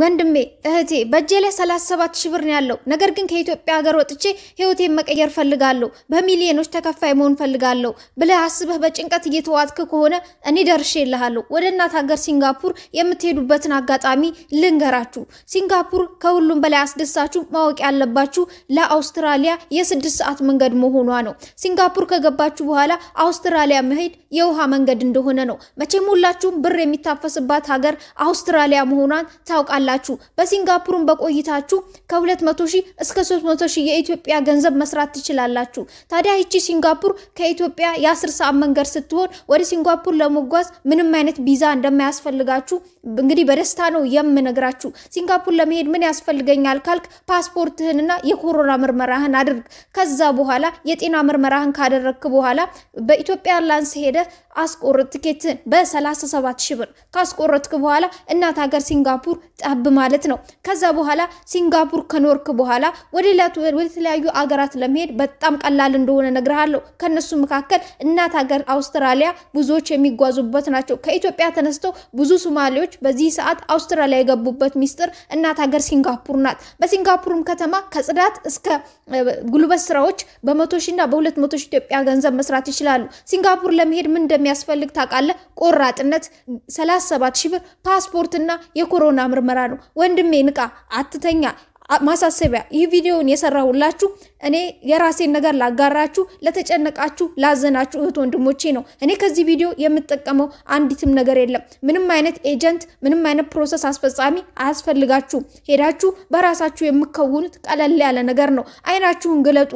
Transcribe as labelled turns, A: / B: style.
A: ወንድሜ እህቴ በእጄ ላይ ሰላሳ ሺህ ብር ነው ያለው። ነገር ግን ከኢትዮጵያ ሀገር ወጥቼ ህይወቴን መቀየር ፈልጋለሁ፣ በሚሊዮኖች ተከፋይ መሆን ፈልጋለሁ ብለህ አስበህ በጭንቀት እየተዋጥክ ከሆነ እኔ ደርሼ እልሃለሁ። ወደ እናት ሀገር ሲንጋፑር የምትሄዱበትን አጋጣሚ ልንገራችሁ። ሲንጋፑር ከሁሉም በላይ አስደሳችሁ ማወቅ ያለባችሁ ለአውስትራሊያ የስድስት ሰዓት መንገድ መሆኗ ነው። ሲንጋፑር ከገባችሁ በኋላ አውስትራሊያ መሄድ የውሃ መንገድ እንደሆነ ነው። መቼም ሁላችሁም ብር የሚታፈስባት ሀገር አውስትራሊያ መሆኗን ታውቃለ ትችላላችሁ። በሲንጋፖርም በቆይታችሁ ከ200 ሺህ እስከ 300 ሺህ የኢትዮጵያ ገንዘብ መስራት ትችላላችሁ። ታዲያ ይቺ ሲንጋፖር ከኢትዮጵያ የ10 ሰዓት መንገድ ስትሆን ወደ ሲንጋፖር ለመጓዝ ምንም አይነት ቪዛ እንደማያስፈልጋችሁ እንግዲህ በደስታ ነው የምነግራችሁ። ሲንጋፖር ለመሄድ ምን ያስፈልገኛል ካልክ ፓስፖርትህንና የኮሮና ምርመራህን አድርግ። ከዛ በኋላ የጤና ምርመራህን ካደረግክ በኋላ በኢትዮጵያ ላንስ ሄደ አስቆርጥ ትኬትን በ37 ሺህ ብር ካስቆረጥክ በኋላ እናት ሀገር ሲንጋፖር ጠብ ማለት ነው። ከዛ በኋላ ሲንጋፖር ከኖርክ በኋላ ወደ ተለያዩ አገራት ለመሄድ በጣም ቀላል እንደሆነ ነግርሃለሁ። ከነሱ መካከል እናት ሀገር አውስትራሊያ ብዙዎች የሚጓዙበት ናቸው። ከኢትዮጵያ ተነስተው ብዙ ሶማሌዎች በዚህ ሰዓት አውስትራሊያ የገቡበት ሚስጥር እናት ሀገር ሲንጋፖር ናት። በሲንጋፖርም ከተማ ከጽዳት እስከ ጉልበት ስራዎች በመቶ ሺ እና በሁለት መቶ ሺ ኢትዮጵያ ገንዘብ መስራት ይችላሉ። ሲንጋፖር ለመሄድ ምን እንደሚያስፈልግ ታውቃለህ? ቆራጥነት፣ 37 ሺ ብር፣ ፓስፖርትና የኮሮና ምርመራ ልሰራ ነው። ወንድሜ ንቃ፣ አትተኛ። ማሳሰቢያ ይህ ቪዲዮውን የሰራሁላችሁ እኔ የራሴን ነገር ላጋራችሁ፣ ለተጨነቃችሁ፣ ላዘናችሁ እህት ወንድሞቼ ነው። እኔ ከዚህ ቪዲዮ የምጠቀመው አንዲትም ነገር የለም። ምንም አይነት ኤጀንት፣ ምንም አይነት ፕሮሰስ አስፈጻሚ አያስፈልጋችሁም። ሄዳችሁ በራሳችሁ የምከውኑት ቀለል ያለ ነገር ነው። አይናችሁን ግለጡ።